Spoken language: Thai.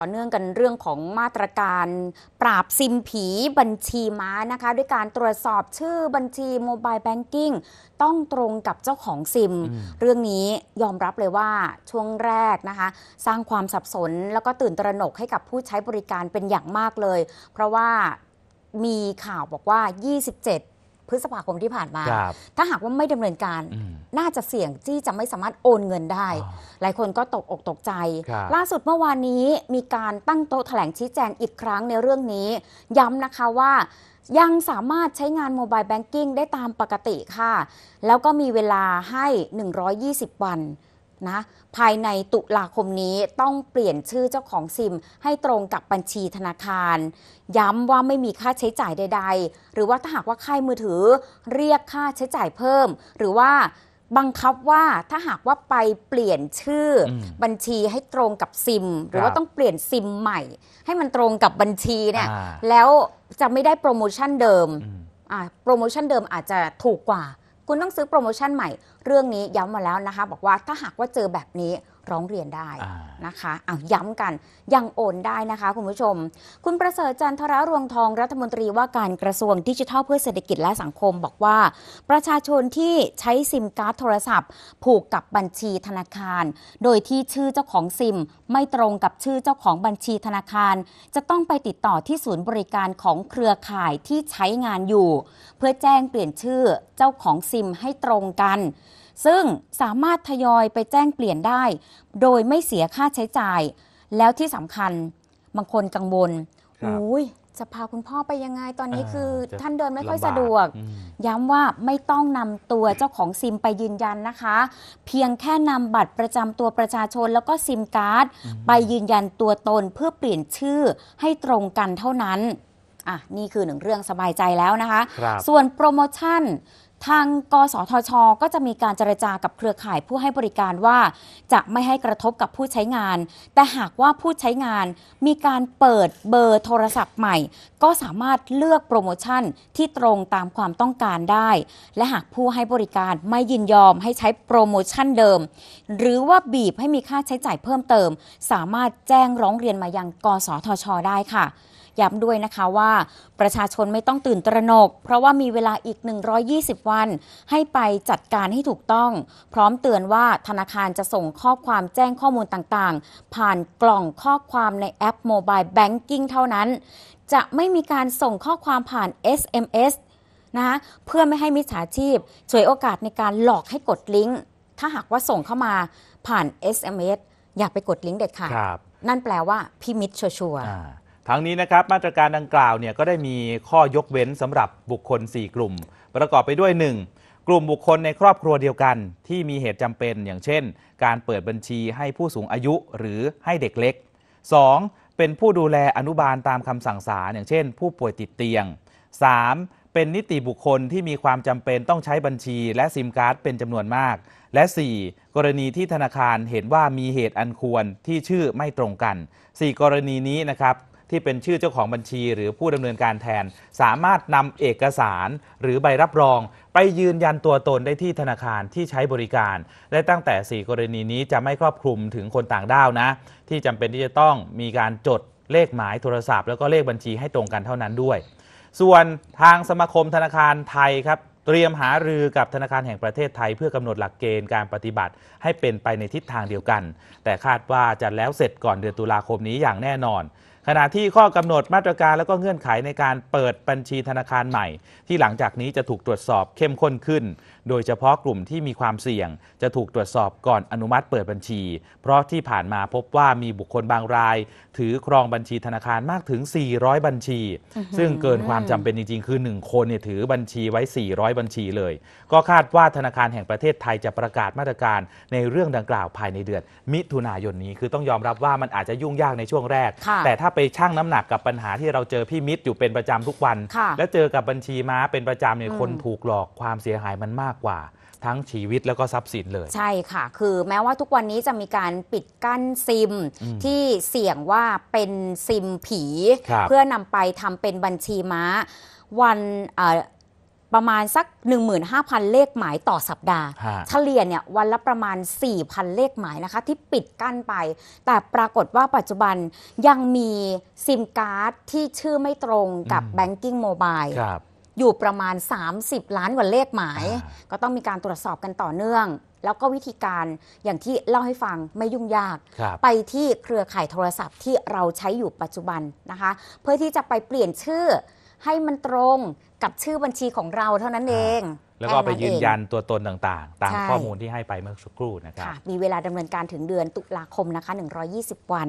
ต่อเนื่องกันเรื่องของมาตรการปราบซิมผีบัญชีม้านะคะ ด้วยการตรวจสอบชื่อบัญชีโมบายแบงกิ้งต้องตรงกับเจ้าของซิม เรื่องนี้ยอมรับเลยว่าช่วงแรกนะคะ สร้างความสับสน แล้วก็ตื่นตระหนกให้กับผู้ใช้บริการเป็นอย่างมากเลย เพราะว่ามีข่าวบอกว่า 27พฤษภาคมที่ผ่านมา ถ้าหากว่าไม่ดำเนินการ น่าจะเสี่ยงที่จะไม่สามารถโอนเงินได้ หลายคนก็ตกอกตกใจ ล่าสุดเมื่อวานนี้มีการตั้งโต๊ะแถลงชี้แจงอีกครั้งในเรื่องนี้ ย้ำนะคะว่ายังสามารถใช้งานโมบายแบงกิ้งได้ตามปกติค่ะ แล้วก็มีเวลาให้ 120 วันนะภายในตุลาคมนี้ต้องเปลี่ยนชื่อเจ้าของซิม ให้ตรงกับบัญชีธนาคาร ย้ำว่าไม่มีค่าใช้จ่ายใด ๆ หรือว่าถ้าหากว่าค่ายมือถือเรียกค่าใช้จ่ายเพิ่ม หรือว่าบังคับว่าถ้าหากว่าไปเปลี่ยนชื่ออบัญชีให้ตรงกับซิมหรือว่าต้องเปลี่ยนซิมใหม่ ให้มันตรงกับบัญชีเนี่ยแล้วจะไม่ได้โปรโมชั่นเดิมโปรโมชั่นเดิมอาจจะถูกกว่าคุณต้องซื้อโปรโมชั่นใหม่ เรื่องนี้ย้ำมาแล้วนะคะ บอกว่าถ้าหากว่าเจอแบบนี้ร้องเรียนได้นะคะอ้าวย้ำกันยังโอนได้นะคะ คุณผู้ชม คุณประเสริฐจันทระรวงทองรัฐมนตรีว่าการกระทรวงดิจิทัลเพื่อเศรษฐกิจและสังคม บอกว่าประชาชนที่ใช้ซิมการ์ดโทรศัพท์ ผูกกับบัญชีธนาคาร โดยที่ชื่อเจ้าของซิมไม่ตรงกับชื่อเจ้าของบัญชีธนาคารจะต้องไปติดต่อที่ศูนย์บริการของเครือข่ายที่ใช้งานอยู่ เพื่อแจ้งเปลี่ยนชื่อเจ้าของซิมให้ตรงกันซึ่งสามารถทยอยไปแจ้งเปลี่ยนได้โดยไม่เสียค่าใช้จ่าย แล้วที่สำคัญบางคนกังวลอุ้ย จะพาคุณพ่อไปยังไงตอนนี้คือ ท่านเดินไม่ค่อยสะดวก ย้ำว่าไม่ต้องนำตัวเจ้าของซิมไปยืนยันนะคะ เพียงแค่นำบัตรประจำตัวประชาชนแล้วก็ซิมการ์ด ไปยืนยันตัวตนเพื่อเปลี่ยนชื่อให้ตรงกันเท่านั้นอ่ะนี่คือหนึ่งเรื่องสบายใจแล้วนะคะ ส่วนโปรโมชั่นทางกสทช ก็จะมีการเจรจากับเครือข่ายผู้ให้บริการว่าจะไม่ให้กระทบกับผู้ใช้งาน แต่หากว่าผู้ใช้งานมีการเปิดเบอร์โทรศัพท์ใหม่ ก็สามารถเลือกโปรโมชั่นที่ตรงตามความต้องการได้ และหากผู้ให้บริการไม่ยินยอมให้ใช้โปรโมชั่นเดิม หรือว่าบีบให้มีค่าใช้จ่ายเพิ่มเติม สามารถแจ้งร้องเรียนมายัง กสทช ได้ค่ะย้ำด้วยนะคะว่าประชาชนไม่ต้องตื่นตระหนก เพราะว่ามีเวลาอีก 120 วัน ให้ไปจัดการให้ถูกต้อง พร้อมเตือนว่าธนาคารจะส่งข้อความแจ้งข้อมูลต่างๆ ผ่านกล่องข้อความในแอปโมบายแบงกิ้งเท่านั้น จะไม่มีการส่งข้อความผ่าน SMS นะะเพื่อไม่ให้มิจฉาชีพฉวยโอกาสในการหลอกให้กดลิงก์ถ้าหากว่าส่งเข้ามาผ่าน SMS อย่าไปกดลิงก์เด็ดขาดนั่นแปลว่าพี่มิตรชัวร์ทั้งนี้นะครับ มาตรการดังกล่าวเนี่ย ก็ได้มีข้อยกเว้นสำหรับบุคคล 4 กลุ่ม ประกอบไปด้วย 1. กลุ่มบุคคลในครอบครัวเดียวกัน ที่มีเหตุจำเป็น อย่างเช่น การเปิดบัญชีให้ผู้สูงอายุหรือให้เด็กเล็ก 2. เป็นผู้ดูแลอนุบาลตามคำสั่งศาลอย่างเช่นผู้ป่วยติดเตียง 3. เป็นนิติบุคคลที่มีความจำเป็น ต้องใช้บัญชี และซิมการ์ดเป็นจำนวนมาก และ 4. กรณีที่ธนาคารเห็นว่ามีเหตุอันควรที่ชื่อไม่ตรงกัน 4 กรณีนี้นะครับที่เป็นชื่อเจ้าของบัญชีหรือผู้ดำเนินการแทนสามารถนำเอกสารหรือใบรับรอง ไปยืนยันตัวตนได้ที่ธนาคารที่ใช้บริการ และตั้งแต่ 4 กรณีนี้จะไม่ครอบคลุมถึงคนต่างด้าวนะ ที่จำเป็นที่จะต้องมีการจดเลขหมายโทรศัพท์แล้วก็เลขบัญชีให้ตรงกันเท่านั้นด้วย ส่วนทางสมาคมธนาคารไทยครับเตรียมหารือกับธนาคารแห่งประเทศไทย เพื่อกำหนดหลักเกณฑ์การปฏิบัติให้เป็นไปในทิศทางเดียวกัน แต่คาดว่าจะแล้วเสร็จก่อนเดือนตุลาคมนี้อย่างแน่นอนขณะที่ข้อกำหนดมาตรการและก็เงื่อนไขในการเปิดบัญชีธนาคารใหม่ ที่หลังจากนี้จะถูกตรวจสอบเข้มข้นขึ้น โดยเฉพาะกลุ่มที่มีความเสี่ยง จะถูกตรวจสอบก่อนอนุมัติเปิดบัญชี เพราะที่ผ่านมาพบว่ามีบุคคลบางราย ถือครองบัญชีธนาคารมากถึง 400 บัญชี ซึ่งเกินความจำเป็นจริงๆ คือ 1 คนเนี่ยถือบัญชีไว้ 400 บัญชีเลย ก็คาดว่าธนาคารแห่งประเทศไทยจะประกาศมาตรการ ในเรื่องดังกล่าวภายในเดือนมิถุนายนนี้ คือต้องยอมรับว่ามันอาจจะยุ่งยากในช่วงแรก แต่ถ้าไปชั่งน้ำหนักกับปัญหาที่เราเจอพี่มิตรอยู่เป็นประจำทุกวัน แล้วเจอกับบัญชีม้าเป็นประจำเนี่ยคนถูกหลอกความเสียหายมันมากกว่า ทั้งชีวิตแล้วก็ทรัพย์สินเลย ใช่ค่ะคือแม้ว่าทุกวันนี้จะมีการปิดกั้นซิมที่เสี่ยงว่าเป็นซิมผี เพื่อนำไปทำเป็นบัญชีม้าวันประมาณสัก 15,000 เลขหมายต่อสัปดาห์ เฉลี่ยเนี่ยวันละประมาณ 4,000 เลขหมายนะคะ ที่ปิดกั้นไป แต่ปรากฏว่าปัจจุบันยังมีซิมการ์ดที่ชื่อไม่ตรงกับแบงกิ้งโมบายอยู่ประมาณ 30 ล้านกว่าเลขหมาย ก็ต้องมีการตรวจสอบกันต่อเนื่อง แล้วก็วิธีการอย่างที่เล่าให้ฟังไม่ยุ่งยาก ไปที่เครือข่ายโทรศัพท์ที่เราใช้อยู่ปัจจุบันนะคะ เพื่อที่จะไปเปลี่ยนชื่อให้มันตรงกับชื่อบัญชีของเราเท่านั้นเอง แล้วก็ไปยืนยันตัวตนต่างๆ ตามข้อมูลที่ให้ไปเมื่อสักครู่นะครับมีเวลาดำเนินการถึงเดือนตุลาคมนะคะ 120 วัน